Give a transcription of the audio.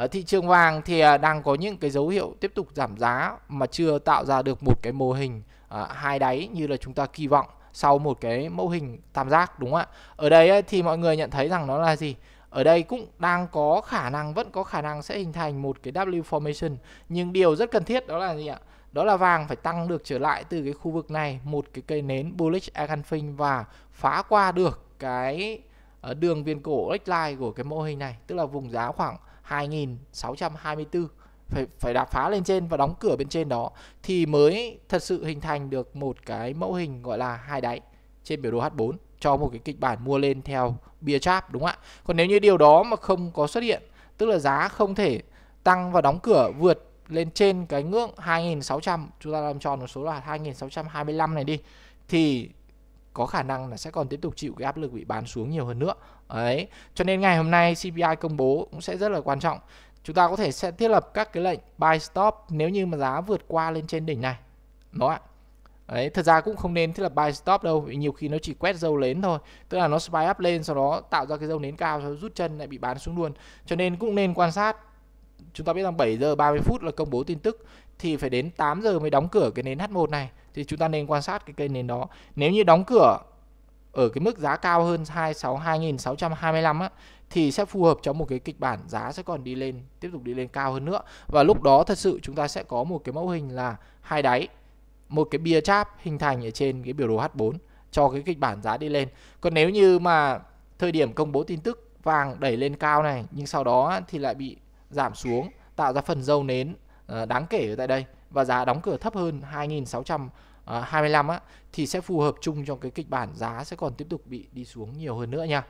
ở thị trường vàng thì à, đang có những cái dấu hiệu tiếp tục giảm giá mà chưa tạo ra được một cái mô hình à, hai đáy như là chúng ta kỳ vọng sau một cái mẫu hình tam giác đúng không ạ ở đây thì mọi người nhận thấy rằng nó là gì ở đây cũng đang có khả năng vẫn có khả năng sẽ hình thành một cái W formation nhưng điều rất cần thiết đó là gì ạ đó là vàng phải tăng được trở lại từ cái khu vực này một cái cây nến bullish engulfing và phá qua được cái đường viền cổ neckline của cái mô hình này tức là vùng giá khoảng 2624 phải phải đạp phá lên trên và đóng cửa bên trên đó thì mới thật sự hình thành được một cái mẫu hình gọi là hai đáy trên biểu đồ H4 cho một cái kịch bản mua lên theo beer trap đúng không ạ? Còn nếu như điều đó mà không có xuất hiện, tức là giá không thể tăng và đóng cửa vượt lên trên cái ngưỡng 2600, chúng ta làm tròn một số là 2625 này đi thì có khả năng là sẽ còn tiếp tục chịu cái áp lực bị bán xuống nhiều hơn nữa đấy cho nên ngày hôm nay CPI công bố cũng sẽ rất là quan trọng chúng ta có thể sẽ thiết lập các cái lệnh buy stop nếu như mà giá vượt qua lên trên đỉnh này nó ạ Đấy, thật ra cũng không nên thiết lập buy stop đâu vì nhiều khi nó chỉ quét dâu nến thôi tức là nó spy up lên sau đó tạo ra cái dâu nến cao rồi rút chân lại bị bán xuống luôn cho nên cũng nên quan sát chúng ta biết rằng 7 giờ 30 phút là công bố tin tức thì phải đến 8 giờ mới đóng cửa cái nến H1 này thì chúng ta nên quan sát cái cây nến đó. Nếu như đóng cửa ở cái mức giá cao hơn 262.625 á thì sẽ phù hợp cho một cái kịch bản giá sẽ còn đi lên, tiếp tục đi lên cao hơn nữa và lúc đó thật sự chúng ta sẽ có một cái mẫu hình là hai đáy, một cái bia cháp hình thành ở trên cái biểu đồ H4 cho cái kịch bản giá đi lên. Còn nếu như mà thời điểm công bố tin tức vàng đẩy lên cao này nhưng sau đó thì lại bị giảm xuống tạo ra phần dâu nến ờ, đáng kể ở tại đây và giá đóng cửa thấp hơn 2 2625 ờ, á thì sẽ phù hợp chung trong cái kịch bản giá sẽ còn tiếp tục bị đi xuống nhiều hơn nữa nha.